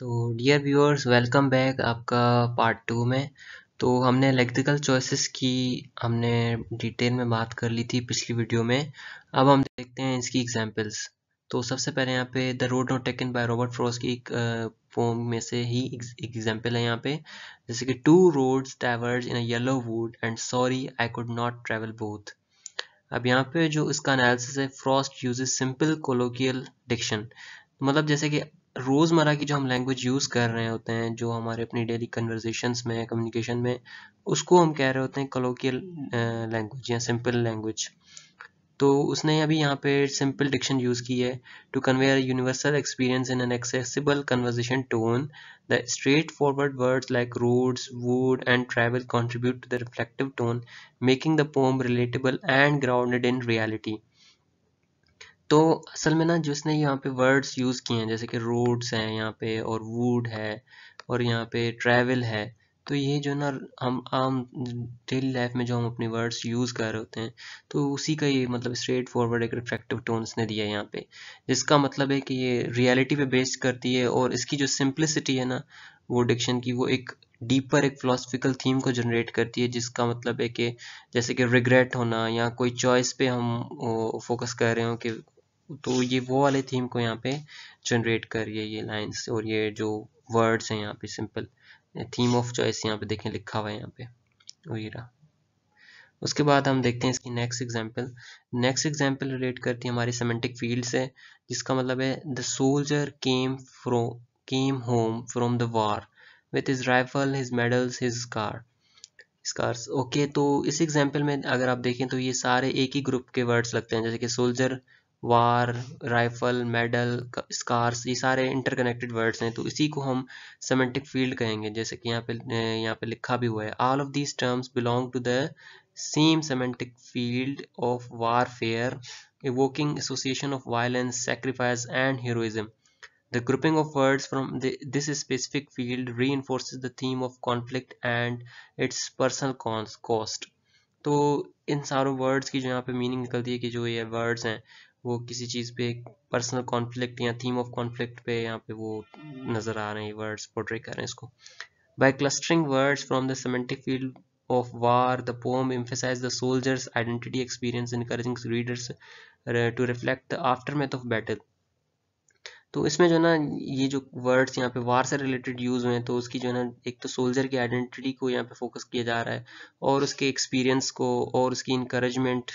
तो dear viewers welcome back आपका part two में तो हमने इलेक्ट्रिकल चॉइसेस की हमने डिटेल में बात कर ली थी पिछली वीडियो में अब हम देखते हैं इसकी एग्जांपल्स तो सबसे पहले यहाँ पे the road not taken by Robert Frost की एक फॉर्म में से ही एक एग्जाम्पल है यहाँ पे जैसे कि two roads diverge in yellow wood and sorry I could not travel both अब यहाँ पे जो इसका एनालिसिस है Frost use simple colloquial diction मतलब जैसे कि रोज़मर्रा की जो हम लैंग्वेज यूज़ कर रहे होते हैं जो हमारे अपनी डेली कन्वर्जेशन में कम्युनिकेशन में उसको हम कह रहे होते हैं कलोकियल लैंग्वेज या सिंपल लैंग्वेज तो उसने अभी यहाँ पे सिंपल डिक्शन यूज़ की है to convey universal experience in an accessible conversation tone the straightforward words like roads wood and travel contribute to the reflective tone making the poem relatable and grounded in reality तो असल में ना जिसने यहाँ पे words use किए हैं जैसे कि रोड्स हैं यहाँ पे और वुड है और यहाँ पे ट्रैवल है तो ये जो ना हम आम डेली लाइफ में जो हम अपने वर्ड्स यूज़ कर रहे होते हैं तो उसी का ये मतलब स्ट्रेट फॉरवर्ड एक रिफ्लेक्टिव टोन ने दिया है यहाँ पे जिसका मतलब है कि ये रियलिटी पे बेस्ड करती है और इसकी जो सिंप्लिसिटी है ना वो डिक्शन की वो एक डीपर एक फिलोसफिकल थीम को जनरेट करती है जिसका मतलब है कि जैसे कि रिग्रेट होना या कोई चॉइस पे हम फोकस कर रहे हो कि तो ये वो वाले थीम को यहाँ पे जनरेट कर रही है ये लाइन्स और ये जो वर्ड्स हैं यहाँ पे सिंपल थीम ऑफ चॉइस यहाँ पे देखें लिखा हुआ है यहाँ पे वहीरा उसके बाद हम देखते हैं इसकी next example next example relate करती है हमारी सेमेंटिक फील्ड से जिसका मतलब है the soldier came fro came home from the war with his rifle his medals his car scars okay तो इस एग्जाम्पल में अगर आप देखें तो ये सारे एक ही ग्रुप के वर्ड्स लगते हैं जैसे कि soldier war rifle medal scars ये सारे इंटरकनेक्टेड वर्ड्स हैं तो इसी को हम सेमेंटिक फील्ड कहेंगे जैसे कि यहाँ पे यहाँ पे लिखा भी हुआ है all of these terms belong to the same semantic field of warfare evoking association of violence sacrifice and heroism the grouping of words from this specific field reinforces the theme of conflict and its personal cost तो इन सारों words की जो यहाँ पे meaning निकलती है कि जो ये वर्ड्स हैं वो किसी चीज़ पे पर्सनल कॉन्फ्लिक्ट या थीम ऑफ कॉन्फ्लिक्ट पे यहाँ पे वो नज़र आ रहे हैं वर्ड्स पोट्रे कर रहे हैं इसको By clustering words from the semantic field of war, the poem emphasizes the soldier's identity experience, encouraging readers uh, to reflect the aftermath of battle. तो इसमें जो ना ये जो वर्ड्स यहाँ पे वार से रिलेटेड यूज़ हुए हैं तो उसकी जो ना एक तो सोल्जर की आइडेंटिटी को यहाँ पे फोकस किया जा रहा है और उसके एक्सपीरियंस को और उसकी इनक्रेजमेंट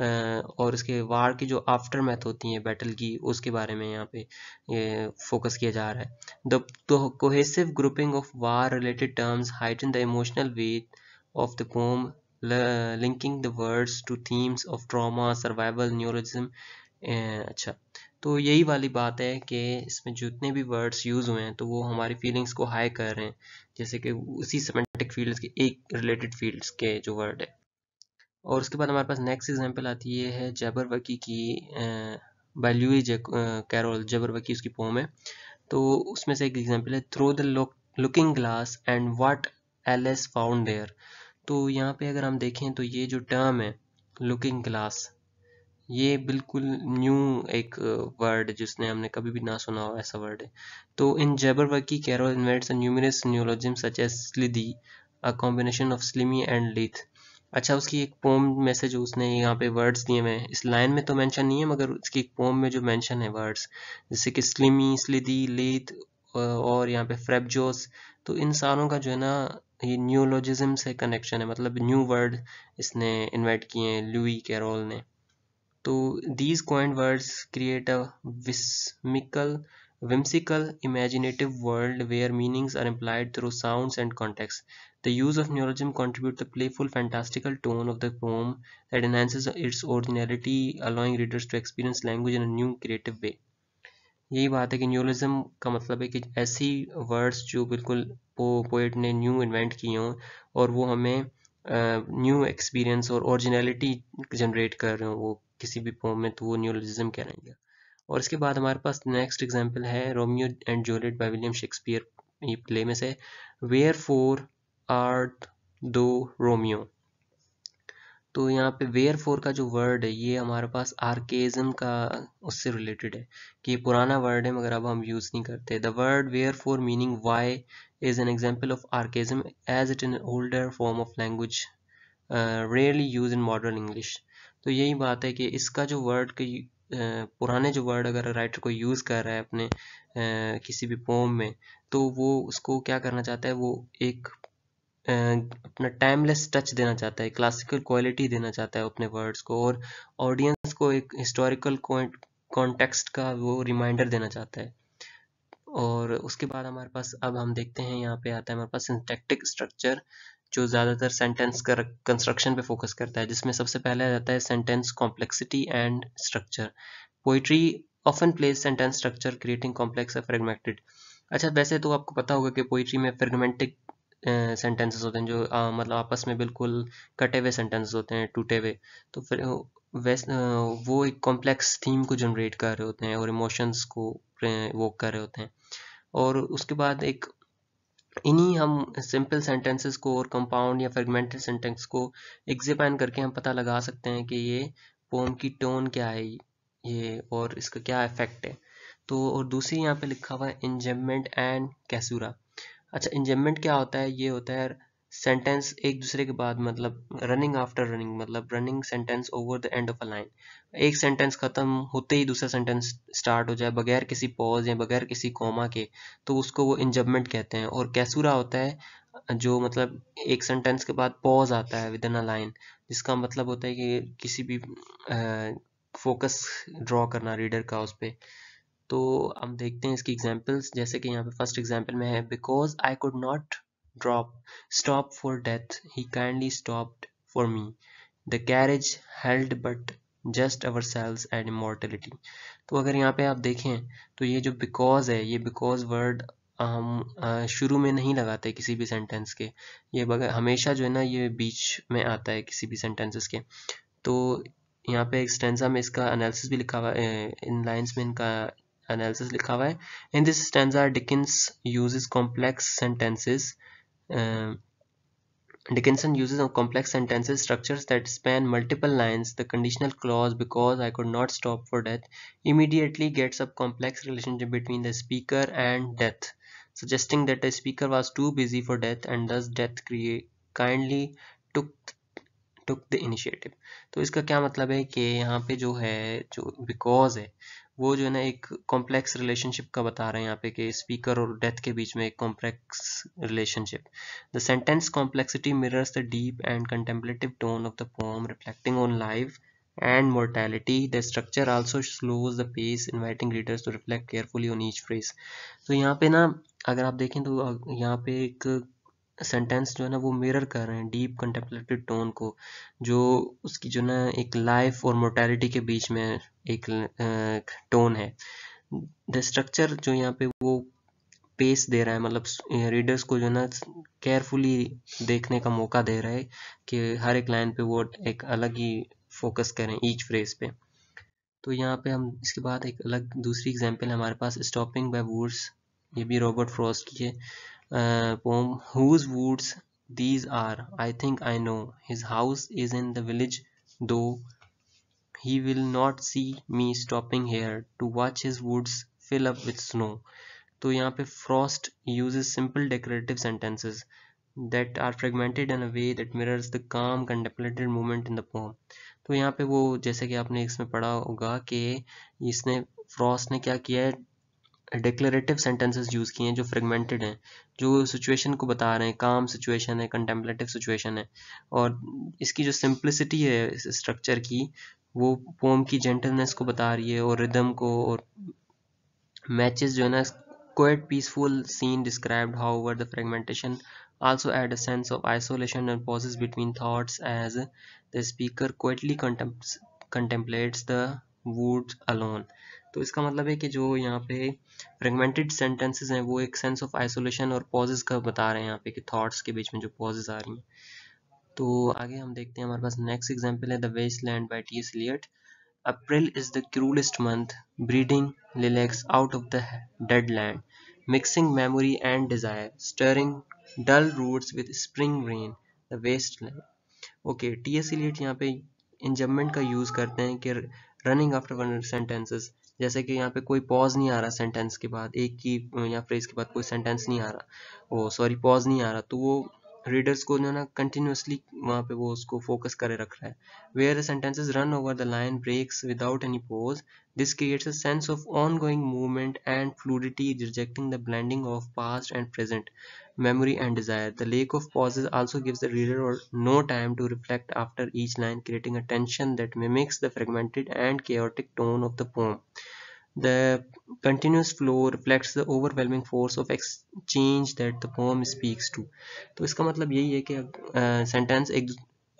और इसके वार की जो आफ्टर मैथ होती है बैटल की उसके बारे में यहाँ पे ये फोकस किया जा रहा है द तो cohesive grouping of war related terms heighten the emotional weight of the poem linking the words to themes of trauma survival heroism अच्छा तो यही वाली बात है कि इसमें जितने भी वर्ड्स यूज़ हुए हैं तो वो हमारी फीलिंग्स को हाई कर रहे हैं जैसे कि उसी सेमेंटिक फील्ड्स के एक रिलेटेड फील्ड्स के जो वर्ड है और उसके बाद हमारे पास नेक्स्ट एग्जाम्पल आती है, है जबरवकी की बैल्यू लुई कैरोल जबरवकी उसकी पोम है तो उसमें से एक एग्जाम्पल है through the looking glass and what Alice found there तो यहाँ पे अगर हम देखें तो ये जो टर्म है लुकिंग ग्लास ये बिल्कुल न्यू एक वर्ड जिसने हमने कभी भी ना सुना हो ऐसा वर्ड है तो in Jabberwocky Carroll invents numerous neologism such as slithy a combination of slimy and lithe अच्छा उसकी एक पोम में से जो उसने यहाँ पे वर्ड्स दिए हुए हैं इस लाइन में तो मेंशन नहीं है मगर उसकी एक पोम में जो मेंशन है वर्ड्स जैसे कि स्लिमी स्लिदी लीथ और यहाँ पे फ्रेबजोस तो इन सारों का जो है ना ये न्यूलॉजिज्म से कनेक्शन है मतलब न्यू वर्ड इसने इन्वाइट किए हैं लुई कैरोल ने तो these coined words create a whimsical whimsical imaginative world where meanings are implied through sounds and context The use of neologism contributes the playful, fantastical tone of the poem that enhances its originality, allowing readers to experience language in a new creative way. यही बात है कि न्यूलिज्म का मतलब है कि ऐसी words जो बिल्कुल पो पोइट ने न्यू इन्वेंट किए हों और वो हमें न्यू एक्सपीरियंस और ओरिजिनलिटी जनरेट कर रहे हो वो किसी भी पोम में तो वो न्यूलिज्म कहलाएंगे और इसके बाद हमारे पास नेक्स्ट एग्जाम्पल है Romeo and Juliet by William Shakespeare play में से वेयर फोर आठ दो रोमियो तो यहाँ पे वेयर फोर का जो वर्ड है ये हमारे पास आर्केज़म का उससे रिलेटेड है कि ये पुराना वर्ड है मगर अब हम यूज़ नहीं करते the word where for meaning why is an example of archaism as it in older form of language rarely use in modern English तो यही बात है कि इसका जो वर्ड के uh, पुराने जो वर्ड अगर राइटर को यूज़ कर रहा है अपने uh, किसी भी पोम में तो वो उसको क्या करना चाहता है वो एक अपना टाइमलेस टच देना चाहता है क्लासिकल क्वालिटी देना चाहता है अपने वर्ड्स को और ऑडियंस को एक हिस्टोरिकल कॉन्टेक्स्ट का वो रिमाइंडर देना चाहता है और उसके बाद हमारे पास अब हम देखते हैं यहाँ पे आता है हमारे पास सिंटेक्टिक स्ट्रक्चर जो ज़्यादातर सेंटेंस का कंस्ट्रक्शन पे फोकस करता है जिसमें सबसे पहले आ जाता है sentence complexity and structure poetry often place sentence structure creating complex fragmented अच्छा वैसे तो आपको पता होगा कि पोइट्री में फ्रेगमेंटिक सेंटेंसेस होते हैं जो आ, मतलब आपस में बिल्कुल कटे हुए सेंटेंसेस होते हैं टूटे हुए तो फिर वैस वो एक कॉम्प्लेक्स थीम को जनरेट कर रहे होते हैं और इमोशंस को वो कर रहे होते हैं और उसके बाद एक इन्हीं हम सिंपल सेंटेंसेस को और कंपाउंड या फ्रेगमेंटेड सेंटेंस को एग्जिपाइन करके हम पता लगा सकते हैं कि ये पोम की टोन क्या है ये और इसका क्या इफेक्ट है तो और दूसरी यहाँ पे लिखा हुआ है इंजमेंट एंड कैसूरा अच्छा इंजमेंट क्या होता है ये होता है सेंटेंस एक दूसरे के बाद मतलब रनिंग आफ्टर रनिंग मतलब running sentence over the end of a line एक सेंटेंस ख़त्म होते ही दूसरा सेंटेंस स्टार्ट हो जाए बगैर किसी पॉज या बगैर किसी कॉमा के तो उसको वो इंजमेंट कहते हैं और कैसूरा होता है जो मतलब एक सेंटेंस के बाद पॉज आता है विद इन अ लाइन जिसका मतलब होता है कि किसी भी फोकस ड्रॉ करना रीडर का उस पर तो हम देखते हैं इसकी एग्जाम्पल्स जैसे कि यहाँ पे फर्स्ट एग्जाम्पल में है because I could not drop stop for death he kindly stopped for me the carriage held but just ourselves and immortality तो अगर यहाँ पे आप देखें तो ये जो बिकॉज है ये बिकॉज वर्ड हम शुरू में नहीं लगाते किसी भी सेंटेंस के ये बगैर हमेशा जो है ना ये बीच में आता है किसी भी सेंटेंसेस के तो यहाँ पे एक्सटेंसा में इसका एनालिसिस भी लिखा हुआ इन लाइंस में इनका एनालिसिस लिखा हुआ है in this stanza Dickinson uses complex sentences Dickinson uses a complex sentences structures that span multiple lines. The conditional clause because I could not stop for death immediately gets a complex relationship between the speaker and death, suggesting that the speaker was too busy for death and thus death kindly took took the initiative. तो इसका क्या मतलब है कि यहाँ पे जो है जो because है वो जो है ना एक कॉम्प्लेक्स रिलेशनशिप का बता रहे हैं यहाँ पे कि स्पीकर और डेथ के बीच में एक complex relationship the sentence complexity mirrors the deep and contemplative tone of the poem reflecting on life and mortality the structure also slows the pace inviting readers to reflect carefully on each phrase तो यहाँ पे ना अगर आप देखें तो यहाँ पे एक सेंटेंस जो है ना वो मिरर कर रहे हैं डीप कंटेम्पलेटिव टोन को जो उसकी जो ना एक लाइफ और मोर्टेलिटी के बीच में एक टोन है द स्ट्रक्चर जो यहाँ पे वो पेस दे रहा है मतलब रीडर्स को जो है ना केयरफुली देखने का मौका दे रहा है कि हर एक लाइन पे वो एक अलग ही फोकस करें ईच फ्रेज पे तो यहाँ पे हम इसके बाद एक अलग दूसरी एग्जांपल हमारे पास स्टॉपिंग बाय वूड्स ये भी रॉबर्ट फ्रॉस्ट की है poem Whose woods these are, I think I know. His house is in the village, though he will not see me stopping here to watch his woods fill up with snow. to yahan pe frost uses simple decorative sentences that are fragmented in a way that mirrors the calm contemplative moment in the poem. तो यहाँ पे वो जैसे कि आपने इसमें पढ़ा होगा कि इसने फ्रॉस्ट ने क्या किया है डिक्लेरेटिव सेंटेंसेस यूज़ किए हैं जो फ्रेगमेंटेड हैं जो सिचुएशन को बता रहे हैं काम सिचुएशन है कंटेम्पलेटिव सिचुएशन है और इसकी जो सिंप्लिसिटी है स्ट्रक्चर की वो पोम की जेंटलनेस को बता रही है और रिदम को और मैचेस जो है ना quiet peaceful scene described however the fragmentation also adds a sense of isolation and pauses between thoughts as the speaker quietly contemplates the woods alone तो इसका मतलब है कि जो यहाँ पे फ्रेगमेंटेड सेंटेंसेज हैं वो एक सेंस ऑफ आइसोलेशन और पॉजेज का बता रहे हैं यहाँ पे कि थॉट्स के बीच में जो पॉजेज आ रही हैं तो आगे हम देखते हैं हमारे पास नेक्स्ट एग्जाम्पल है the Waste Land by T S Eliot April is the cruellest month breeding lilacs out of the dead land mixing memory and desire stirring dull roots with spring rain the Waste Land okay T S Eliot यहाँ पे enjambment का use करते हैं कि running after one sentences जैसे कि यहाँ पे कोई पॉज नहीं आ रहा सेंटेंस के बाद एक की या फ्रेज के बाद कोई सेंटेंस नहीं आ रहा वो सॉरी पॉज नहीं आ रहा तो वो रीडर्स को जो ना कंटिन्यूसली वहाँ पे वो उसको फोकस करे रख रहा है where sentences run over the line breaks without any pause this creates a sense of ongoing movement and fluidity rejecting the blending of past and present memory and desire the lack of pauses also gives the reader और no time to reflect after each line creating a tension that mimics the fragmented and chaotic tone of the poem The continuous flow reflects the overwhelming force of exchange that the poem speaks to. to iska matlab yahi hai ki कि sentence ek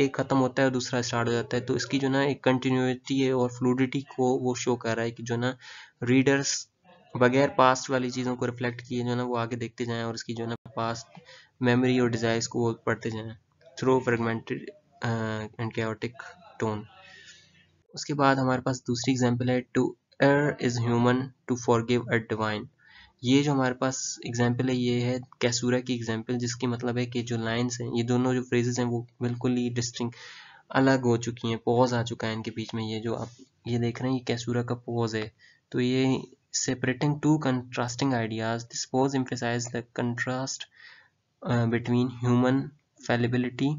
एक ख़त्म होता है और दूसरा start हो जाता है तो इसकी जो ना एक कंटिन्यूटी है और फ्लूडिटी को वो शो कर रहा है कि जो ना रीडर्स बगैर पास्ट वाली चीज़ों को रिफ्लेक्ट किए जो ना वो आगे देखते जाएं और इसकी जो ना पास्ट मेमोरी और डिजायर्स को वो पढ़ते जाएं through fragmented and chaotic tone उसके बाद हमारे पास दूसरी एग्जाम्पल है to err is human to forgive a divine ये जो हमारे पास एग्जाम्पल है ये है कैसूरा की एग्जाम्पल जिसकी मतलब है कि जो लाइन्स हैं ये दोनों जो फ्रेजेस हैं वो बिल्कुल ही डिस्टिंग अलग हो चुकी हैं पॉज आ चुका है इनके बीच में ये जो आप ये देख रहे हैं ये कैसूरा का पॉज है तो ये separating two contrasting ideas this pause emphasise the contrast between human fallibility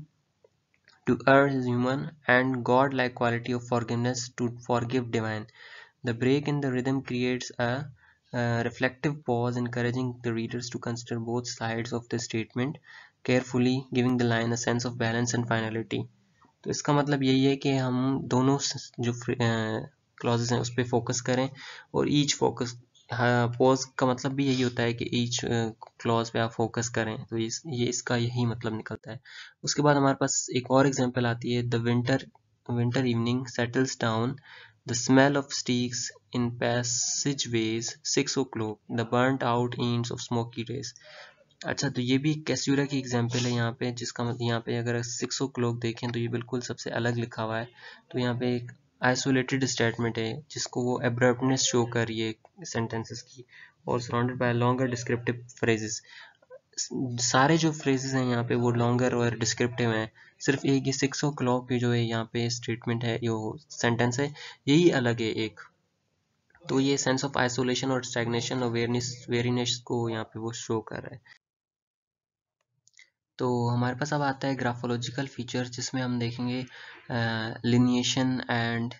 to err human and god like quality of forgiveness to forgive divine The break in the rhythm creates a uh, reflective pause encouraging the readers to consider both sides of the statement carefully giving the line a sense of balance and finality तो इसका मतलब यही है कि हम दोनों जो clauses हैं उस पर फोकस करें और ईच फोकस पॉज का मतलब भी यही होता है कि ईच क्लॉज पे आप फोकस करें तो इस ये इसका यही मतलब निकलता है उसके बाद हमारे पास एक और एग्जांपल आती है the winter winter evening settles down The smell of sticks in passageways, six o'clock, the burnt out ends of smoky days. अच्छा तो ये भी कैस्यूरा की एग्जाम्पल है यहाँ पे जिसका मतलब यहाँ पे अगर सिक्स ओ क्लॉक देखें तो ये बिल्कुल सबसे अलग लिखा हुआ है तो यहाँ पे एक आइसोलेटेड स्टेटमेंट है जिसको वो एब्रप्टनेस शो कर रही है सेंटेंसेस की और surrounded by longer descriptive phrases सारे जो फ्रेजेस हैं यहाँ पे वो लॉन्गर और डिस्क्रिप्टिव हैं सिर्फ एक ये सिक्स ओ क्लॉक की जो है यहाँ पे स्टेटमेंट है जो सेंटेंस है यही अलग है एक तो ये सेंस ऑफ आइसोलेशन और स्टैग्नेशन अवेयरनेस वेरीनेस को यहाँ पे वो शो कर रहा है तो हमारे पास अब आता है ग्राफोलॉजिकल फीचर जिसमें हम देखेंगे लिनिएशन एंड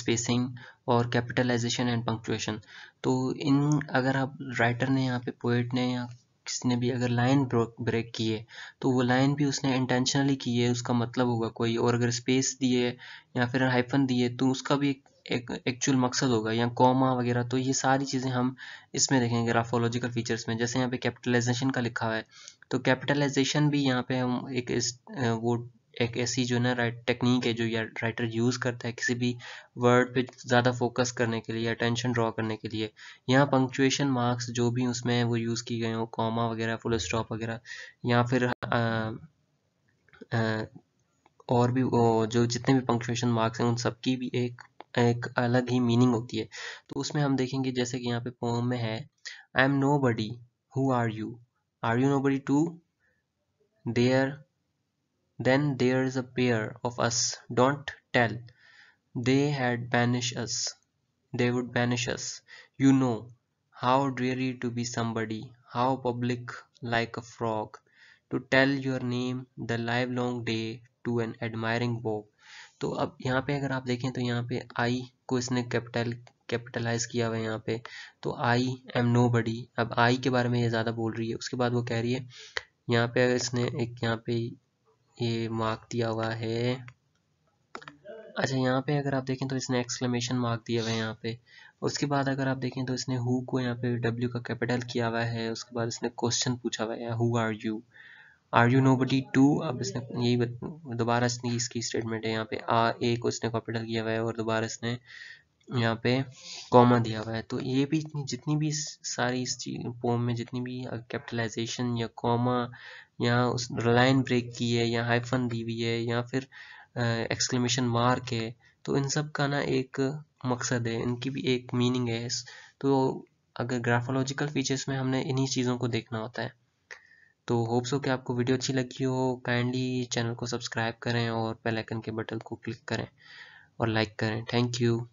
स्पेसिंग और कैपिटलाइजेशन एंड पंक्चुएशन तो इन अगर आप राइटर ने यहाँ पे पोइट ने या किसी ने भी अगर लाइन ब्रेक की है तो वो लाइन भी उसने इंटेंशनली की है उसका मतलब होगा कोई और अगर स्पेस दिए या फिर हाइफन दिए तो उसका भी एक एक्चुअल मकसद होगा या कॉमा वगैरह तो ये सारी चीज़ें हम इसमें देखेंगे ग्राफोलॉजिकल फीचर्स में जैसे यहाँ पे कैपिटलाइजेशन का लिखा हुआ है तो कैपिटलाइजेशन भी यहाँ पे हम एक इस वो एक ऐसी जो ना राइट टेक्निक है जो या राइटर यूज़ करता है किसी भी वर्ड पे ज़्यादा फोकस करने के लिए अटेंशन ड्रॉ करने के लिए यहाँ पंक्चुएशन मार्क्स जो भी उसमें वो यूज़ की गए हो कॉमा वगैरह फुल स्टॉप वगैरह या फिर आ, आ, और भी वो जो जितने भी पंक्चुएशन मार्क्स हैं उन सबकी भी एक एक अलग ही मीनिंग होती है तो उसमें हम देखेंगे जैसे कि यहाँ पे पोम में है I am nobody who are you are you nobody too there Then there's a pair of us, don't tell! They had banish us. They would banish us. You know, how dreary to be somebody, how public like a frog, to tell your name the livelong day to an admiring beau. तो अब यहाँ पे अगर आप देखें तो यहाँ पे i को इसने कैपिटल कैपिटलाइज किया हुआ है यहाँ पे तो आई एम नो बडी अब आई के बारे में ये ज़्यादा बोल रही है उसके बाद वो कह रही है यहाँ पे इसने एक यहाँ पे ये मार्क दिया हुआ है अच्छा यहाँ पे अगर आप देखें तो इसने एक्सक्लेमेशन मार्क दिया हुआ है यहाँ पे उसके बाद अगर आप देखें तो इसने हु को यहाँ पे डब्ल्यू का कैपिटल किया हुआ है उसके बाद इसने क्वेश्चन पूछा हुआ है who are you are you nobody too अब इसने यही दोबारा इसने इसकी स्टेटमेंट है यहाँ पे आ ए को इसने कैपिटल किया हुआ है और दोबारा इसने यहाँ पे कॉमा दिया हुआ है तो ये भी जितनी भी सारी इस चीज पोम में जितनी भी कैपिटलाइजेशन या कॉमा या उस लाइन ब्रेक की है या हाइफन दी हुई है या फिर एक्सक्लेमेशन मार्क है तो इन सब का ना एक मकसद है इनकी भी एक मीनिंग है तो अगर ग्राफोलॉजिकल फीचर्स में हमने इन्हीं चीज़ों को देखना होता है तो होप्स हो कि आपको वीडियो अच्छी लगी हो काइंडली चैनल को सब्सक्राइब करें और बेल आइकन के बटन को क्लिक करें और लाइक करें थैंक यू